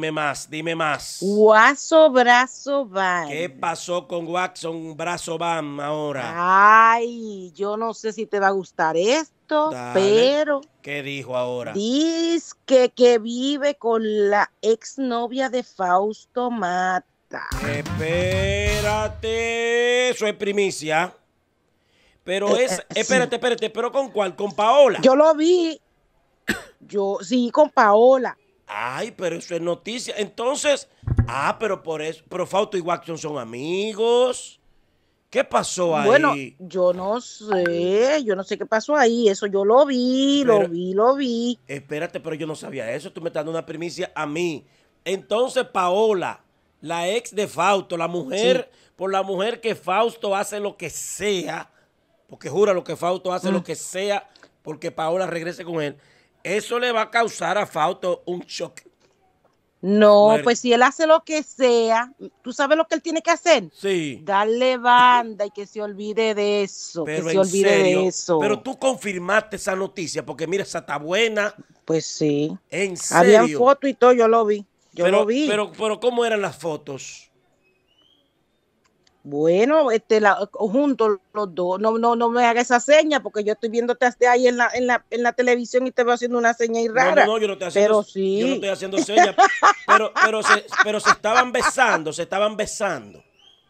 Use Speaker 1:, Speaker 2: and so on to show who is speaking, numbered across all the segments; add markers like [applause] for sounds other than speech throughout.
Speaker 1: Dime más, dime más.
Speaker 2: Guaso Brazo Bam.
Speaker 1: ¿Qué pasó con Watson Brazo van ahora?
Speaker 2: Ay, yo no sé si te va a gustar esto, pero.
Speaker 1: ¿Qué dijo ahora?
Speaker 2: Dice que, que vive con la exnovia de Fausto Mata.
Speaker 1: Espérate, eso es primicia. Pero eh, es, eh, espérate, espérate, pero ¿con cuál? ¿Con Paola? Yo lo
Speaker 2: vi. Yo, sí, con Paola.
Speaker 1: Ay, pero eso es noticia. Entonces, ah, pero por eso, pero Fausto y Watson son amigos. ¿Qué pasó ahí? Bueno,
Speaker 2: yo no sé, yo no sé qué pasó ahí. Eso yo lo vi, lo vi, lo vi.
Speaker 1: Espérate, pero yo no sabía eso. Tú me estás dando una primicia a mí. Entonces, Paola, la ex de Fausto, la mujer, por la mujer que Fausto hace lo que sea, porque jura lo que Fausto hace lo mm. que sea, porque Paola regrese con él eso le va a causar a Fausto un choque.
Speaker 2: No, pues si él hace lo que sea, ¿tú sabes lo que él tiene que hacer? Sí. Darle banda y que se olvide de eso. Pero que se olvide de eso. Pero
Speaker 1: tú confirmaste esa noticia, porque mira, esa está buena.
Speaker 2: Pues sí.
Speaker 1: En serio. Había fotos
Speaker 2: y todo, yo lo vi.
Speaker 1: Yo lo vi. Pero, pero, ¿cómo eran las fotos?
Speaker 2: Bueno, este, juntos los dos. No, no, no me hagas esa seña porque yo estoy viéndote ahí en la, en la, en la televisión y te veo haciendo una seña y rara. No, no, yo no estoy haciendo, pero yo no estoy
Speaker 1: haciendo señas. [laughs] pero, pero, se, pero se estaban besando, se estaban besando.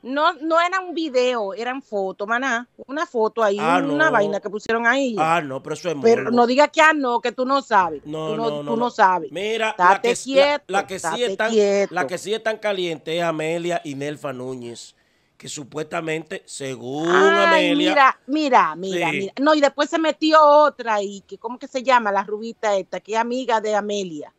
Speaker 2: No, no era un video, eran fotos, maná. Una foto ahí, ah, una vaina que
Speaker 1: pusieron ahí. Ah, no, pero eso es Pero no
Speaker 2: digas que ah, no, que tú no sabes. No, no, sabes. Mira, la que, quieto, la, que sí están, la que
Speaker 1: sí están caliente es Amelia y Nelfa Núñez que supuestamente, según Amelia.
Speaker 2: Mira, mira, mira, mira. No, y después se metió otra y que, ¿cómo que se llama? La rubita esta, que es amiga de Amelia.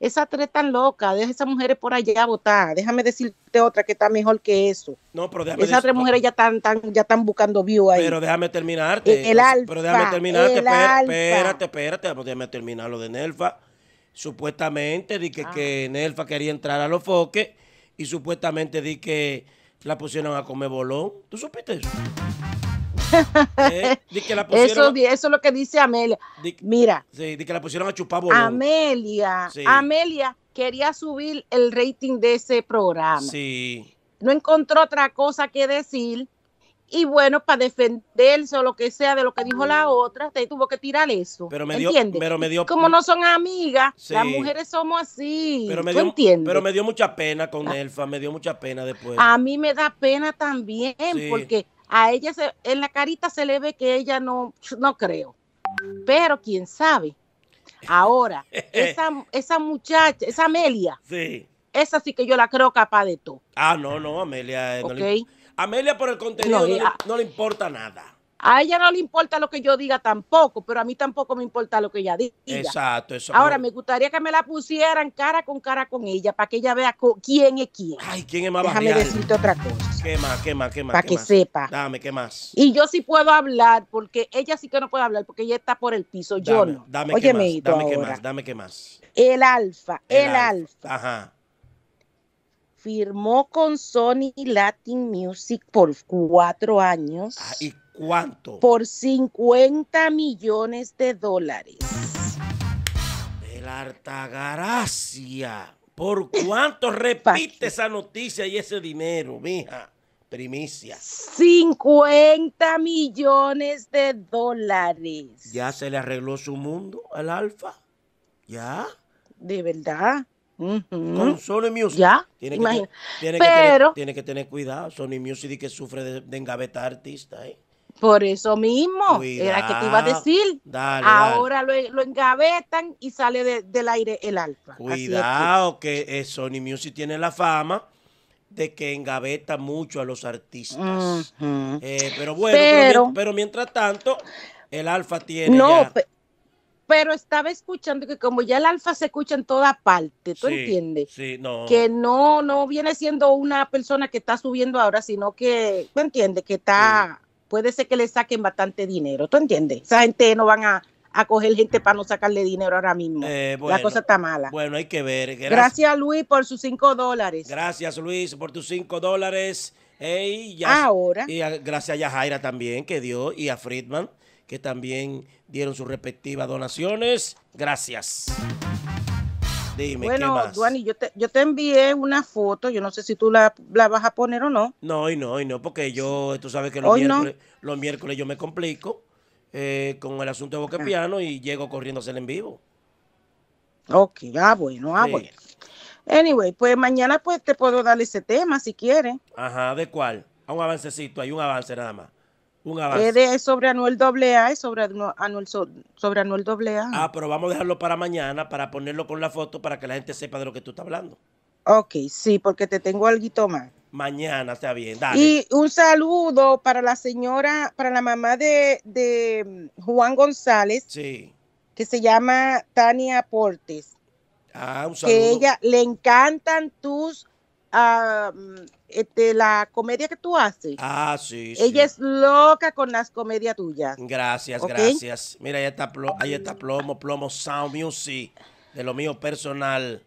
Speaker 2: Esas tres tan locas, deja esas mujeres por allá votar. Déjame decirte otra que está mejor que eso. No, pero déjame Esas tres mujeres ya están, ya están buscando view ahí. Pero
Speaker 1: déjame terminarte. E-, el, pero déjame terminarte. espérate, espérate, déjame terminar lo de Nelfa. Supuestamente di que, que ah. Nelfa quería entrar a los foques y supuestamente di que la pusieron a comer bolón. ¿Tú supiste eso? [laughs]
Speaker 2: Eh, eso, es lo que dice Amelia. Mira.
Speaker 1: Sí, de que la pusieron a chupar bolón.
Speaker 2: Amelia, Amelia quería subir el rating de ese programa. Sí. No encontró otra cosa que decir y bueno, para defenderse o lo que sea de lo que dijo la mm. otra, te tuvo que tirar eso. Pero me dio, Pero me dio, Como no son amigas, las mujeres somos así. Pero me, dio,
Speaker 1: pero me dio mucha pena con ah. Elfa, me dio mucha pena después. A
Speaker 2: mí me da pena también, porque a ella en la carita se le ve que ella no, no creo. Pero quién sabe. Ahora, [laughs] esa, esa muchacha, esa Amelia, sí. esa sí que yo la creo capaz de todo.
Speaker 1: Ah, no, no, Amelia. Eh, Amelia por el contenido
Speaker 2: no, le, importa nada. A ella no le importa lo que yo diga tampoco, pero a mí tampoco me importa lo que ella diga. Exacto, eso. Ahora, me gustaría que me la pusieran cara con cara con ella para que ella vea quién es quién. Ay, quién es más Déjame decirte otra cosa.
Speaker 1: ¿Qué más, qué más, qué más? Para que sepa. Dame, ¿qué más?
Speaker 2: Y yo sí puedo hablar, porque ella sí que no puede hablar, porque ella está por el piso. yo no. Dame, Oye, qué más, dame qué más, dame qué más. El alfa, el, alfa. Ajá firmó con Sony Latin Music por cuatro años. Ah, ¿Y cuánto? Por 50 millones de dólares.
Speaker 1: ¡El Artagracia! ¿Por cuánto [laughs] repite esa noticia y ese dinero, mija? Primicia.
Speaker 2: 50 millones de dólares.
Speaker 1: ¿Ya se le arregló su mundo al Alfa? ¿Ya? De
Speaker 2: verdad.
Speaker 1: Con Sony Music. Ya. Tiene que, tener, cuidado. Sony Music dice que sufre de, engavetar artistas. ¿eh?
Speaker 2: Por eso mismo, era que te iba a decir. Ahora Lo, engavetan y sale del aire el alfa. Cuidado,
Speaker 1: que, eh, Sony Music tiene la fama de que engaveta mucho a los artistas. Eh, pero bueno, pero, mientras tanto, el alfa tiene. ya,
Speaker 2: pero estaba escuchando que como ya el alfa se escucha en toda parte, ¿tú entiendes?
Speaker 1: Que
Speaker 2: no, no viene siendo una persona que está subiendo ahora, sino que, ¿tú entiendes? Que está, puede ser que le saquen bastante dinero, ¿tú entiendes? Esa gente no van a, a coger gente para no sacarle dinero ahora mismo. Eh, La cosa está mala.
Speaker 1: Bueno, hay que ver. Gracias,
Speaker 2: Luis por sus cinco dólares.
Speaker 1: Gracias Luis por tus cinco dólares. ahora. Y gracias a Yajaira también que dio y a Friedman que también dieron sus respectivas donaciones. Gracias. Dime, ¿qué más?
Speaker 2: yo te, yo te envié una foto, yo no sé si tú la, vas a poner o no.
Speaker 1: No, y no, y no, porque yo, tú sabes que los, miércoles, los miércoles, yo me complico eh, con el asunto de Boca ah. Piano y llego corriendo a en vivo.
Speaker 2: Ok, ah, bueno, ah, bueno. Anyway, pues mañana pues te puedo dar ese tema si quieres.
Speaker 1: Ajá, ¿de cuál? A un avancecito, hay un avance nada más. Un Es de,
Speaker 2: sobre Anuel AA, es sobre Anuel, sobre Anuel AA. Ah, pero vamos a dejarlo
Speaker 1: para mañana para ponerlo con la foto para que la gente sepa de lo que tú estás hablando.
Speaker 2: Ok, sí, porque te tengo algo más.
Speaker 1: Mañana está bien, Y
Speaker 2: un saludo para la señora, para la mamá de, de mm, Juan González. Sí. Que se llama Tania Portes. Ah, un saludo. Que ella le encantan tus Ah, mm, este, la comedia que tú haces.
Speaker 1: Ah, sí. Ella
Speaker 2: es loca con las comedias tuyas.
Speaker 1: Gracias, gracias. Mira, ahí está, plomo, Plomo, Sound Music, de lo mío personal.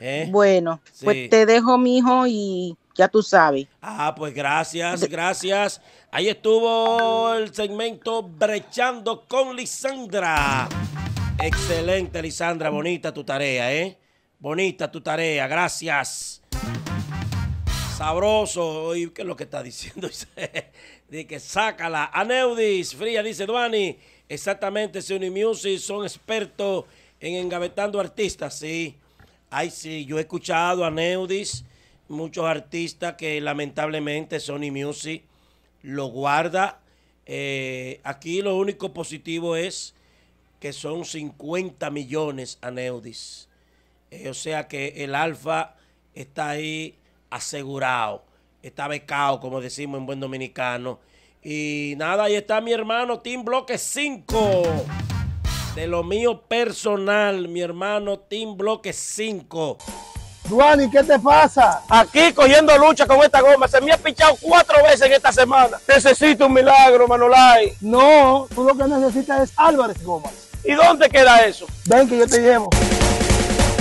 Speaker 1: ¿eh?
Speaker 2: Bueno, pues te dejo, mijo, y ya tú sabes.
Speaker 1: Ah, pues gracias, gracias. Ahí estuvo el segmento Brechando con Lisandra. Excelente, Lisandra, bonita tu tarea, ¿eh? Bonita tu tarea, gracias. Sabroso, ¿qué es lo que está diciendo? [laughs] de que sácala. Aneudis, Fría, dice Duani. Exactamente, Sony Music son expertos en engavetando artistas, sí. Ay, sí, yo he escuchado a Neudis, muchos artistas que lamentablemente Sony Music lo guarda. Eh, aquí lo único positivo es que son 50 millones a Neudis. Eh, o sea que el alfa está ahí asegurado, está becado, como decimos en buen dominicano. Y nada, ahí está mi hermano Team Bloque 5. De lo mío personal, mi hermano Team Bloque 5. y ¿qué te pasa? Aquí cogiendo lucha con esta goma. Se me ha pichado cuatro veces en esta semana. Necesito un milagro, Manolay. No, tú lo que necesitas es Álvarez Gómez ¿Y dónde queda eso? Ven que yo te llevo.